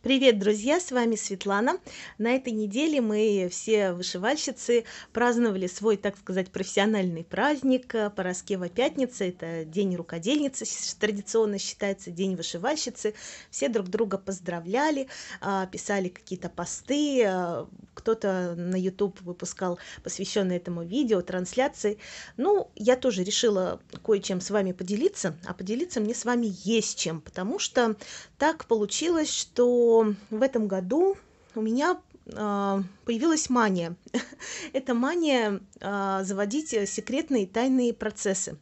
Привет, друзья! С вами Светлана. На этой неделе мы все вышивальщицы праздновали свой, так сказать, профессиональный праздник э, Пороскева пятница. Это день рукодельницы, традиционно считается день вышивальщицы. Все друг друга поздравляли, а, писали какие-то посты. Э, кто-то на YouTube выпускал посвященные этому видео, трансляции. Ну, я тоже решила кое-чем с вами поделиться, а поделиться мне с вами есть чем, потому что так получилось, что в этом году у меня а, появилась мания. Это мания а, заводить э, секретные тайные процессы.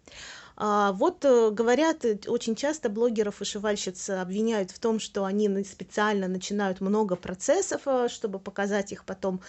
А вот э, говорят, э, очень часто блогеров и шивальщиц обвиняют в том, что они ну, специально начинают много процессов, э, чтобы показать их потом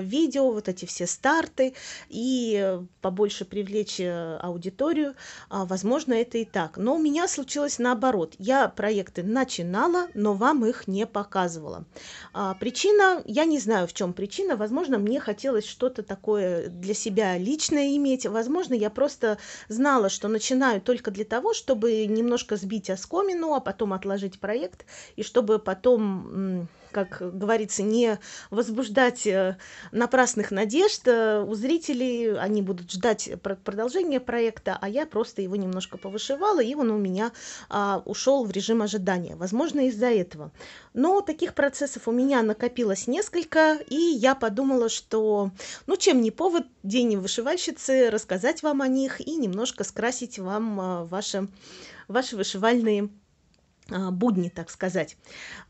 видео, вот эти все старты, и побольше привлечь аудиторию. А, возможно, это и так. Но у меня случилось наоборот. Я проекты начинала, но вам их не показывала. А, причина, я не знаю, в чем причина. Возможно, мне хотелось что-то такое для себя личное иметь. Возможно, я просто знала, что на начинаю только для того, чтобы немножко сбить оскомину, а потом отложить проект, и чтобы потом как говорится, не возбуждать э, напрасных надежд э, у зрителей. Они будут ждать продолжения проекта, а я просто его немножко повышивала, и он у меня а, ушел в режим ожидания. Возможно, из-за этого. Но таких процессов у меня накопилось несколько, и я подумала, что, ну, чем не повод день вышивальщицы, рассказать вам о них и немножко скрасить вам э, ваши, ваши вышивальные а, будни, так сказать.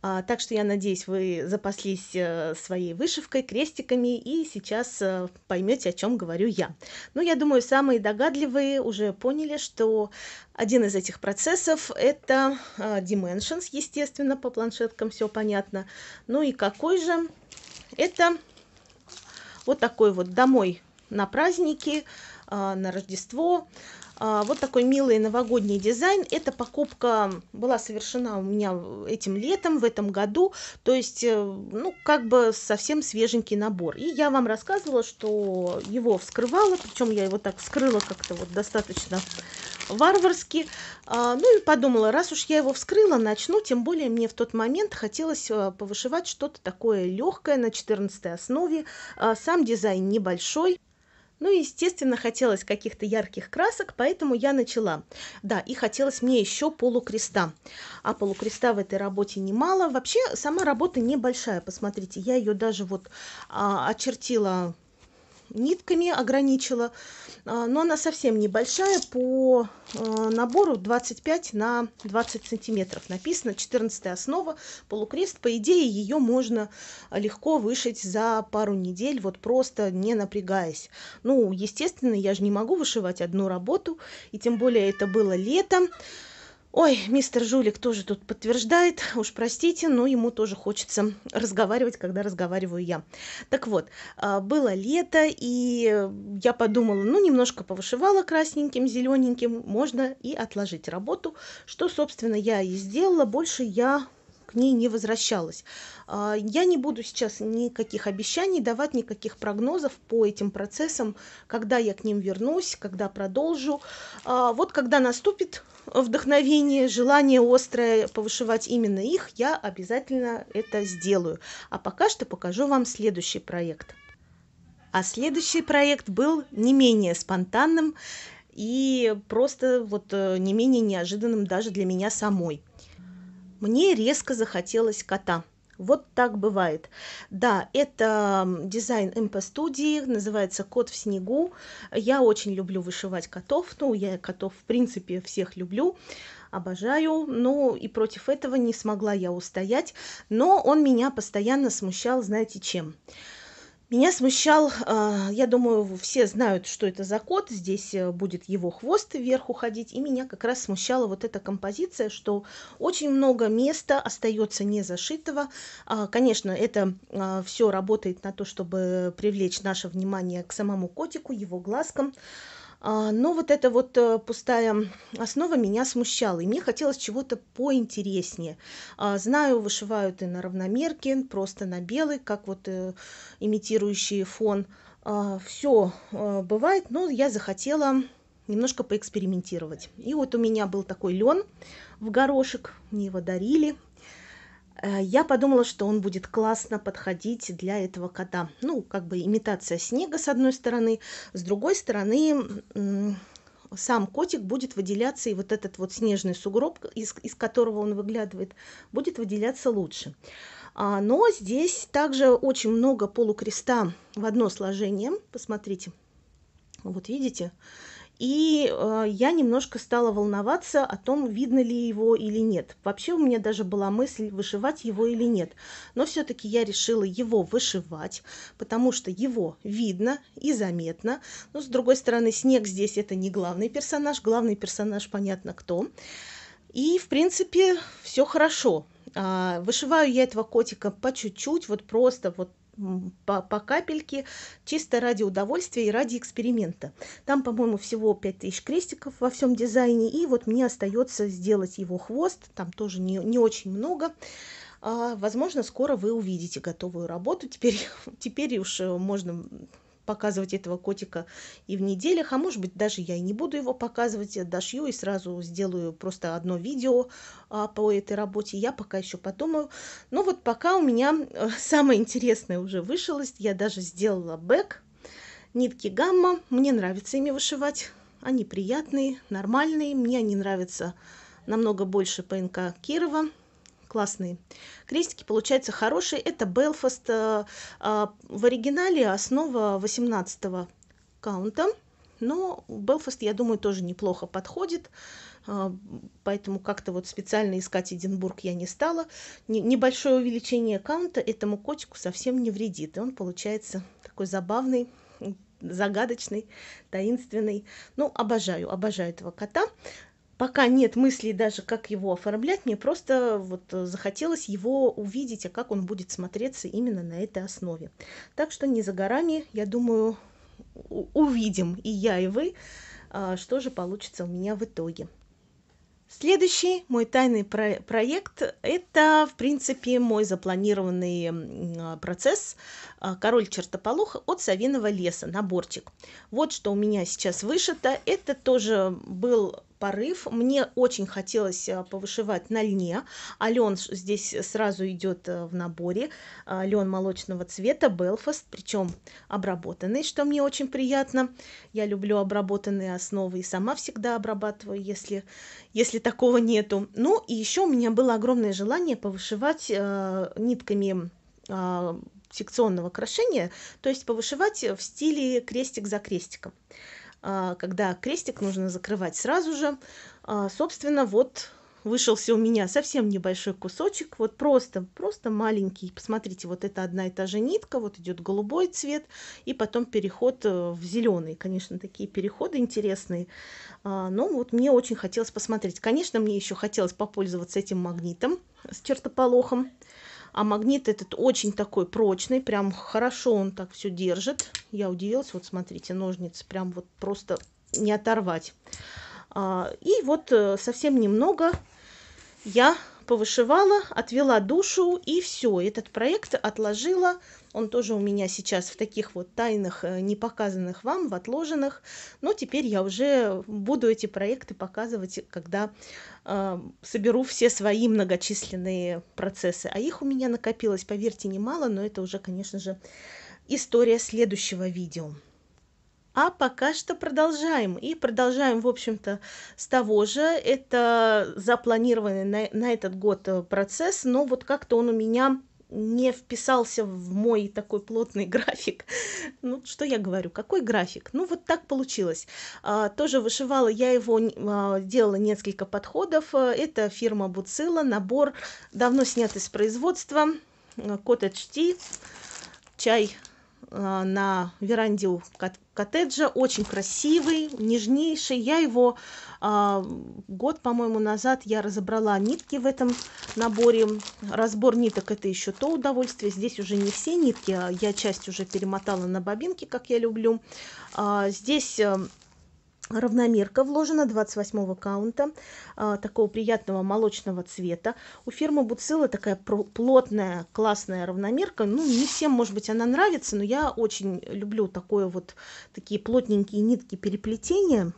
А, так что я надеюсь, вы запаслись э, своей вышивкой, крестиками и сейчас э, поймете, о чем говорю я. Ну, я думаю, самые догадливые уже поняли, что один из этих процессов – это э, Dimensions, естественно, по планшеткам все понятно. Ну и какой же? Это вот такой вот домой на праздники, на Рождество – а, вот такой милый новогодний дизайн. Эта покупка была совершена у меня этим летом, в этом году. То есть, э, ну, как бы совсем свеженький набор. И я вам рассказывала, что его вскрывала. Причем я его так вскрыла как-то вот достаточно варварски. А, ну и подумала, раз уж я его вскрыла, начну. Тем более мне в тот момент хотелось э, повышивать что-то такое легкое на 14 основе. А, сам дизайн небольшой. Ну естественно, хотелось каких-то ярких красок, поэтому я начала. Да, и хотелось мне еще полукреста. А полукреста в этой работе немало. Вообще, сама работа небольшая, посмотрите. Я ее даже вот а, очертила нитками ограничила. А, но она совсем небольшая. По а, набору 25 на 20 сантиметров. Написано 14 основа, полукрест. По идее, ее можно легко вышить за пару недель, вот просто не напрягаясь. Ну, естественно, я же не могу вышивать одну работу. И тем более это было летом. Ой, мистер Жулик тоже тут подтверждает, уж простите, но ему тоже хочется разговаривать, когда разговариваю я. Так вот, а, было лето, и я подумала, ну, немножко повышивала красненьким, зелененьким, можно и отложить работу, что, собственно, я и сделала. Больше я к ней не возвращалась. А, я не буду сейчас никаких обещаний давать, никаких прогнозов по этим процессам, когда я к ним вернусь, когда продолжу. А, вот когда наступит вдохновение, желание острое повышивать именно их, я обязательно это сделаю. А пока что покажу вам следующий проект. А следующий проект был не менее спонтанным и просто вот э, не менее неожиданным даже для меня самой. Мне резко захотелось кота. Вот так бывает. Да, это дизайн МП студии, называется «Кот в снегу». Я очень люблю вышивать котов, ну, я котов, в принципе, всех люблю, обожаю, ну, и против этого не смогла я устоять, но он меня постоянно смущал, знаете, чем? Меня смущал, а, я думаю, все знают, что это за кот, здесь э, будет его хвост вверх уходить, и меня как раз смущала вот эта композиция, что очень много места остается не зашитого. А, конечно, это а, все работает на то, чтобы привлечь наше внимание к самому котику, его глазкам. А, но вот эта вот э, пустая основа меня смущала, и мне хотелось чего-то поинтереснее. А, знаю, вышивают и на равномерке, просто на белый, как вот э, имитирующий фон. А, Все э, бывает, но я захотела немножко поэкспериментировать. И вот у меня был такой лен в горошек, мне его дарили – Э, я подумала, что он будет классно подходить для этого кота. Ну, как бы имитация снега с одной стороны, с другой стороны сам котик будет выделяться, и вот этот вот снежный сугроб, из, из которого он выглядывает, будет выделяться лучше. А, но здесь также очень много полукреста в одно сложение. Посмотрите, вот видите, и э, я немножко стала волноваться о том, видно ли его или нет. Вообще у меня даже была мысль, вышивать его или нет. Но все-таки я решила его вышивать, потому что его видно и заметно. Но, с другой стороны, снег здесь это не главный персонаж. Главный персонаж понятно кто. И, в принципе, все хорошо. А, вышиваю я этого котика по чуть-чуть, вот просто вот по, по капельке, чисто ради удовольствия и ради эксперимента. Там, по-моему, всего 5000 крестиков во всем дизайне, и вот мне остается сделать его хвост, там тоже не, не очень много. А, возможно, скоро вы увидите готовую работу, теперь, теперь уж э, можно показывать этого котика и в неделях, а может быть даже я и не буду его показывать, я дошью и сразу сделаю просто одно видео а, по этой работе, я пока еще подумаю. Но ну вот пока у меня э, самое интересное уже вышилось, я даже сделала бэк, нитки гамма, мне нравится ими вышивать, они приятные, нормальные, мне они нравятся намного больше ПНК Кирова, классные. Крестики получаются хорошие. Это Белфаст э, э, в оригинале основа 18 каунта. Но Белфаст, я думаю, тоже неплохо подходит. Э, поэтому как-то вот специально искать Эдинбург я не стала. Н небольшое увеличение каунта этому котику совсем не вредит. И он получается такой забавный, загадочный, таинственный. Ну, обожаю, обожаю этого кота пока нет мыслей даже, как его оформлять, мне просто вот э, захотелось его увидеть, а как он будет смотреться именно на этой основе. Так что не за горами, я думаю, увидим и я, и вы, а, что же получится у меня в итоге. Следующий мой тайный про- проект – это, в принципе, мой запланированный а, процесс а, «Король чертополох» от Савиного леса, наборчик. Вот что у меня сейчас вышито. Это тоже был порыв. Мне очень хотелось э, повышивать на льне. а лен здесь сразу идет э, в наборе. Лен молочного цвета, Белфаст, причем обработанный, что мне очень приятно. Я люблю обработанные основы и сама всегда обрабатываю, если, если такого нету. Ну и еще у меня было огромное желание повышивать э, нитками э, секционного крошения, то есть повышивать в стиле крестик за крестиком. А, когда крестик нужно закрывать сразу же. А, собственно, вот вышелся у меня совсем небольшой кусочек, вот просто, просто маленький. Посмотрите, вот это одна и та же нитка, вот идет голубой цвет, и потом переход э, в зеленый. Конечно, такие переходы интересные, а, но вот мне очень хотелось посмотреть. Конечно, мне еще хотелось попользоваться этим магнитом с чертополохом. А магнит этот очень такой прочный, прям хорошо он так все держит. Я удивилась, вот смотрите, ножницы прям вот просто не оторвать. А, и вот э, совсем немного я повышивала, отвела душу, и все, этот проект отложила. Он тоже у меня сейчас в таких вот тайных, э, не показанных вам, в отложенных. Но теперь я уже буду эти проекты показывать, когда э, соберу все свои многочисленные процессы. А их у меня накопилось, поверьте, немало, но это уже, конечно же, история следующего видео. А пока что продолжаем. И продолжаем, в общем-то, с того же. Это запланированный на, на этот год э, процесс, но вот как-то он у меня не вписался в мой такой плотный график. Ну, что я говорю, какой график? Ну, вот так получилось. А, тоже вышивала я его, а, делала несколько подходов. Э, это фирма Буцила, набор давно снят из производства. Э, кот HT, чай Э, на веранде у коттеджа, очень красивый, нежнейший. Я его э, год, по-моему, назад я разобрала нитки в этом наборе. Разбор ниток это еще то удовольствие. Здесь уже не все нитки, а я часть уже перемотала на бобинки, как я люблю. Э, здесь Равномерка вложена 28 каунта, а, такого приятного молочного цвета. У фирмы Буцилла такая плотная, классная равномерка. Ну, не всем, может быть, она нравится, но я очень люблю такое вот, такие плотненькие нитки переплетения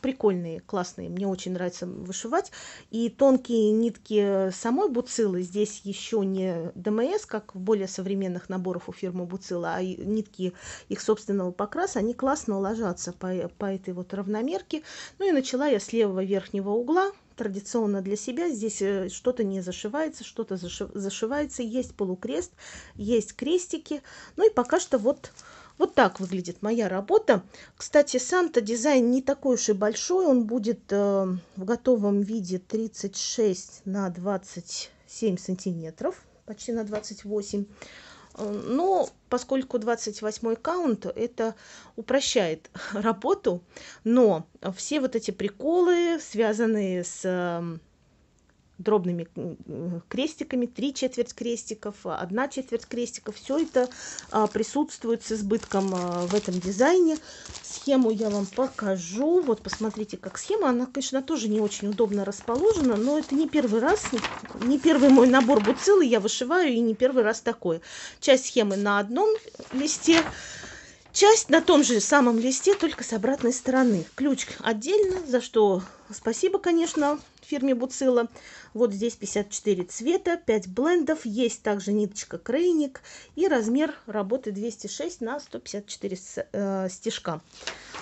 прикольные, классные. Мне очень нравится вышивать. И тонкие нитки самой буцилы здесь еще не ДМС, как в более современных наборах у фирмы буцила, а нитки их собственного покраса, они классно ложатся по, по этой вот равномерке. Ну и начала я с левого верхнего угла, традиционно для себя. Здесь э, что-то не зашивается, что-то зашивается. Есть полукрест, есть крестики. Ну и пока что вот вот так выглядит моя работа. Кстати, сам-то дизайн не такой уж и большой. Он будет э, в готовом виде 36 на 27 сантиметров, почти на 28 э, но поскольку 28 каунт, это упрощает работу, но все вот эти приколы, связанные с эм, дробными крестиками, три четверть крестиков, одна четверть крестиков. Все это а, присутствует с избытком а, в этом дизайне. Схему я вам покажу. Вот посмотрите, как схема. Она, конечно, тоже не очень удобно расположена, но это не первый раз, не первый мой набор буцилы я вышиваю, и не первый раз такое. Часть схемы на одном листе, часть на том же самом листе, только с обратной стороны. Ключ отдельно, за что спасибо, конечно, фирме Буцила. Вот здесь 54 цвета, 5 блендов, есть также ниточка крейник и размер работы 206 на 154 э, стежка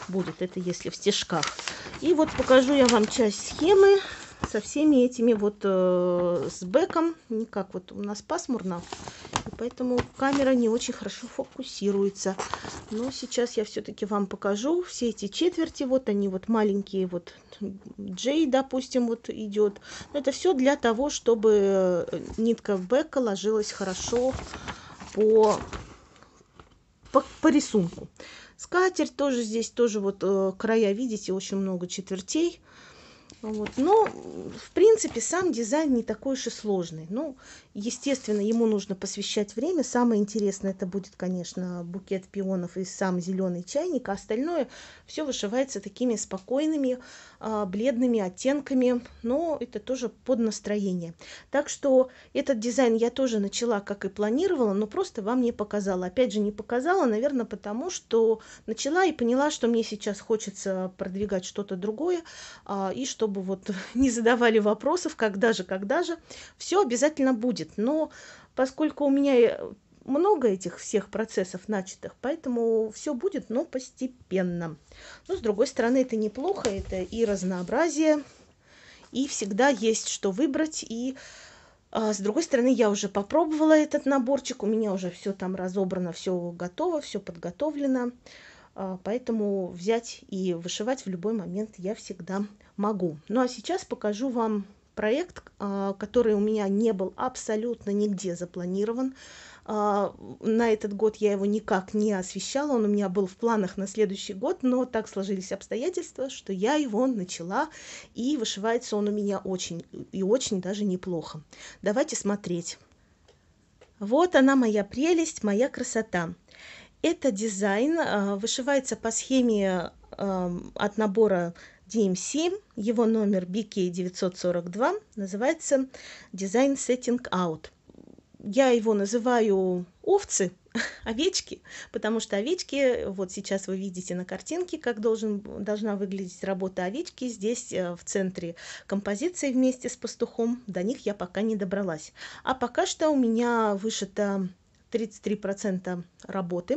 будет, это если в стежках. И вот покажу я вам часть схемы со всеми этими вот э, с бэком, никак вот у нас пасмурно, Поэтому камера не очень хорошо фокусируется. Но сейчас я все-таки вам покажу все эти четверти. Вот они вот маленькие, вот Джей, допустим, вот идет. Но это все для того, чтобы э, нитка в бека ложилась хорошо по, по, по рисунку. Скатерть тоже здесь, тоже вот э, края, видите, очень много четвертей. Вот. Но, в принципе, сам дизайн не такой уж и сложный. Ну, естественно, ему нужно посвящать время. Самое интересное это будет, конечно, букет пионов и сам зеленый чайник, а остальное все вышивается такими спокойными, а, бледными оттенками, но это тоже под настроение. Так что этот дизайн я тоже начала, как и планировала, но просто вам не показала. Опять же, не показала, наверное, потому что начала и поняла, что мне сейчас хочется продвигать что-то другое, а, и чтобы вот не задавали вопросов, когда же, когда же, все обязательно будет. Но поскольку у меня э, много этих всех процессов начатых, поэтому все будет, но постепенно. Но, с другой стороны, это неплохо, это и разнообразие, и всегда есть что выбрать, и а, с другой стороны, я уже попробовала этот наборчик, у меня уже все там разобрано, все готово, все подготовлено, а, поэтому взять и вышивать в любой момент я всегда могу. Ну а сейчас покажу вам проект, а, который у меня не был абсолютно нигде запланирован. А, на этот год я его никак не освещала, он у меня был в планах на следующий год, но так сложились обстоятельства, что я его начала, и вышивается он у меня очень и очень даже неплохо. Давайте смотреть. Вот она моя прелесть, моя красота. Это дизайн а, вышивается по схеме от набора DMC, его номер BK942, называется дизайн Setting Out я его называю овцы, овечки, потому что овечки, вот сейчас вы видите на картинке, как должен, должна выглядеть работа овечки здесь э, в центре композиции вместе с пастухом. До них я пока не добралась. А пока что у меня вышито 33% работы.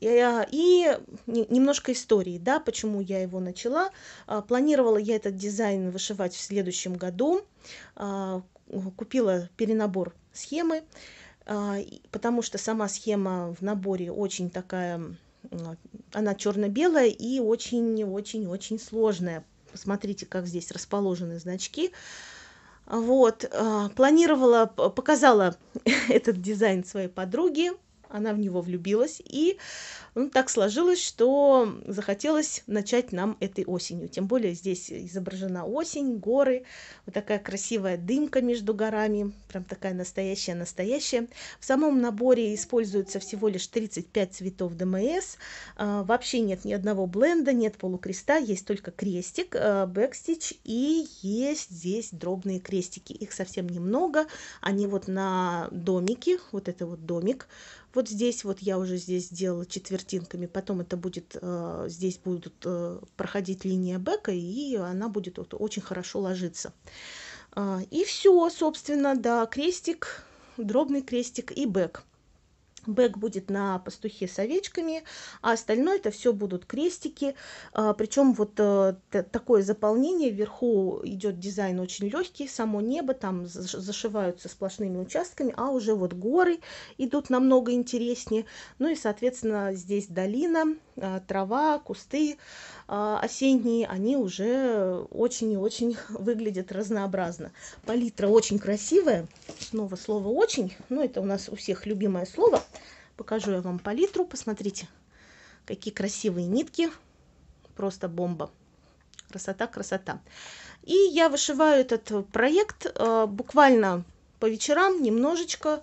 Э, и немножко истории, да, почему я его начала. Э, планировала я этот дизайн вышивать в следующем году. Э, купила перенабор схемы, а, потому что сама схема в наборе очень такая, а, она черно-белая и очень-очень-очень сложная. Посмотрите, как здесь расположены значки. Вот, а, планировала, показала этот дизайн своей подруге, она в него влюбилась, и ну, так сложилось, что захотелось начать нам этой осенью. Тем более здесь изображена осень, горы, вот такая красивая дымка между горами, прям такая настоящая-настоящая. В самом наборе используется всего лишь 35 цветов ДМС, а, вообще нет ни одного бленда, нет полукреста, есть только крестик, а, бэкстич, и есть здесь дробные крестики. Их совсем немного, они вот на домике, вот это вот домик, вот здесь вот я уже здесь сделала четвертинками, потом это будет, э, здесь будут э, проходить линия бека, и она будет вот очень хорошо ложиться. Э, и все, собственно, да, крестик, дробный крестик и бэк. Бэк будет на пастухе с овечками, а остальное это все будут крестики. А, Причем вот э, такое заполнение, вверху идет дизайн очень легкий, само небо там зашиваются сплошными участками, а уже вот горы идут намного интереснее. Ну и, соответственно, здесь долина, э, трава, кусты э, осенние, они уже очень и очень выглядят разнообразно. Палитра очень красивая, снова слово «очень», но ну, это у нас у всех любимое слово – Покажу я вам палитру, посмотрите, какие красивые нитки. Просто бомба. Красота, красота. И я вышиваю этот э, проект э, буквально по вечерам немножечко,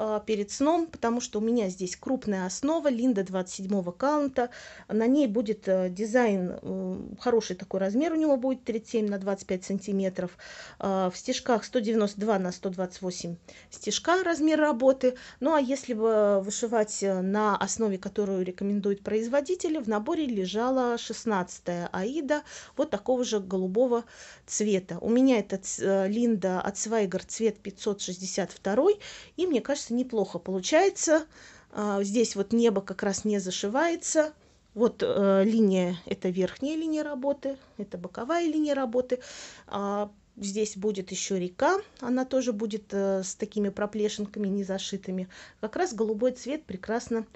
а, перед сном, потому что у меня здесь крупная основа, линда 27 каунта, на ней будет э, дизайн, хороший такой размер у него будет 37 на 25 сантиметров, а, в стежках 192 на 128 стежка размер работы, ну а если бы вышивать э, на основе, которую рекомендует производитель, в наборе лежала 16 аида, вот такого же голубого цвета. У меня этот э, линда от Свайгар цвет 562 и мне кажется, получается, неплохо получается. А, здесь вот небо как раз не зашивается. Вот э, линия, это верхняя линия работы, это боковая линия работы. А, здесь будет еще река, она тоже будет э, с такими проплешинками не зашитыми Как раз голубой цвет прекрасно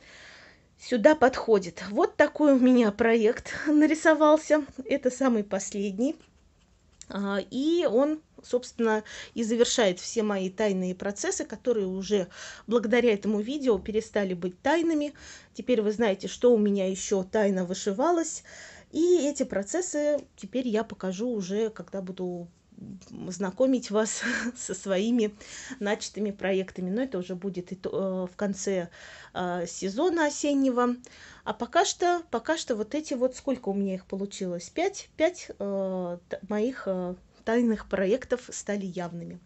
сюда подходит. Вот такой у меня проект нарисовался. Это самый последний. А, и он, собственно, и завершает все мои тайные процессы, которые уже благодаря этому видео перестали быть тайными. Теперь вы знаете, что у меня еще тайно вышивалось. И эти процессы теперь я покажу уже, когда буду знакомить вас со своими начатыми проектами. Но это уже будет э, в конце э, сезона осеннего. А пока что, пока что вот эти вот, сколько у меня их получилось? Пять, пять э, моих тайных проектов стали явными.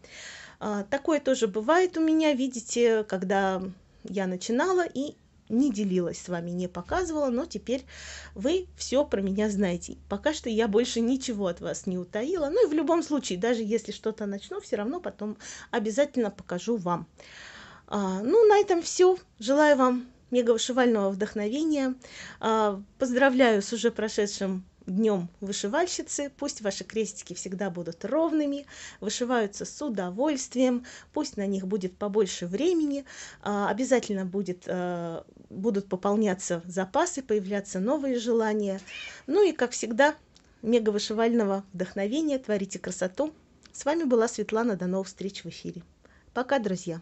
А, такое тоже бывает у меня, видите, когда я начинала и не делилась с вами, не показывала, но теперь вы все про меня знаете. Пока что я больше ничего от вас не утаила, ну и в любом случае, даже если что-то начну, все равно потом обязательно покажу вам. А, ну, на этом все. Желаю вам мегавышивального вдохновения. А, поздравляю с уже прошедшим днем вышивальщицы. Пусть ваши крестики всегда будут ровными, вышиваются с удовольствием, пусть на них будет побольше времени, а, обязательно будет, э, будут пополняться запасы, появляться новые желания. Ну и, как всегда, мега вышивального вдохновения, творите красоту. С вами была Светлана, до новых встреч в эфире. Пока, друзья!